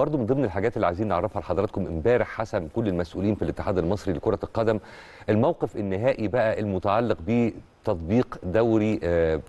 برضو من ضمن الحاجات اللي عايزين نعرفها لحضراتكم امبارح حسم كل المسؤولين في الاتحاد المصري لكرة القدم الموقف النهائي بقى المتعلق بتطبيق دوري آه،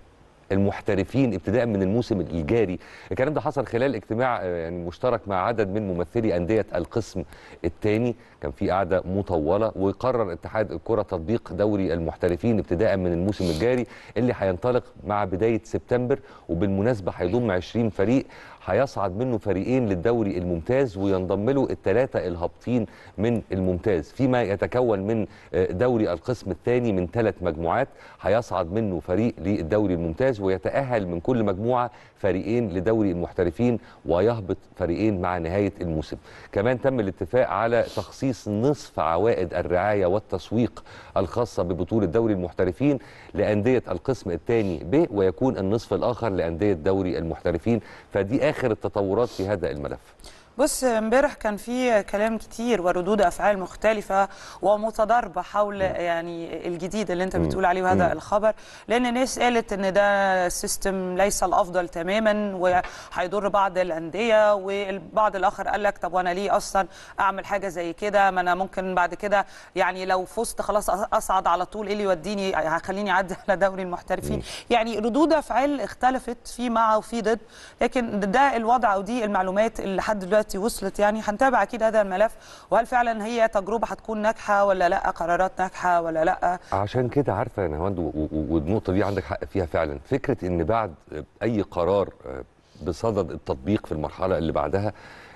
المحترفين ابتداء من الموسم الجاري الكلام ده حصل خلال اجتماع آه، يعني مشترك مع عدد من ممثلي أندية القسم الثاني كان في قعدة مطولة وقرر اتحاد الكرة تطبيق دوري المحترفين ابتداء من الموسم الجاري اللي هينطلق مع بداية سبتمبر وبالمناسبة هيضم 20 فريق هيصعد منه فريقين للدوري الممتاز وينضم له الثلاثة الهابطين من الممتاز فيما يتكون من آه، دوري القسم الثاني من ثلاث مجموعات هيصعد منه فريق للدوري الممتاز ويتأهل من كل مجموعة فريقين لدوري المحترفين ويهبط فريقين مع نهاية الموسم كمان تم الاتفاق على تخصيص نصف عوائد الرعاية والتسويق الخاصة ببطولة دوري المحترفين لأندية القسم الثاني ب ويكون النصف الآخر لأندية دوري المحترفين فدي آخر التطورات في هذا الملف بص امبارح كان في كلام كتير وردود افعال مختلفه ومتضاربه حول يعني الجديد اللي انت بتقول عليه وهذا الخبر لان ناس قالت ان ده سيستم ليس الافضل تماما وهيضر بعض الانديه والبعض الاخر قال لك طب وانا ليه اصلا اعمل حاجه زي كده ما انا ممكن بعد كده يعني لو فزت خلاص اصعد على طول ايه اللي يوديني هيخليني اعدي على دوري المحترفين يعني ردود افعال اختلفت في مع وفي ضد لكن ده الوضع ودي المعلومات اللي لحد دلوقتي دلوقتي وصلت يعني هنتابع اكيد هذا الملف وهل فعلا هي تجربه هتكون ناجحه ولا لا قرارات ناجحه ولا لا عشان كده عارفه يا نهاوند والنقطه دي عندك حق فيها فعلا فكره ان بعد اي قرار آه، بصدد التطبيق في المرحله اللي بعدها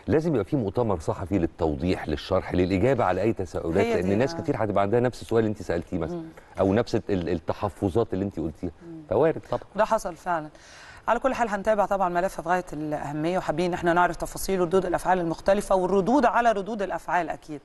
لازم يبقى في مؤتمر صحفي للتوضيح للشرح للاجابه على اي تساؤلات لان ناس آه. كتير هتبقى عندها نفس السؤال اللي انت سالتيه مثلا او نفس التحفظات اللي انت قلتيها فوارد طبعا ده حصل فعلا على كل حال هنتابع طبعا ملف في غايه الاهميه وحابين احنا نعرف تفاصيل ردود الافعال المختلفه والردود على ردود الافعال اكيد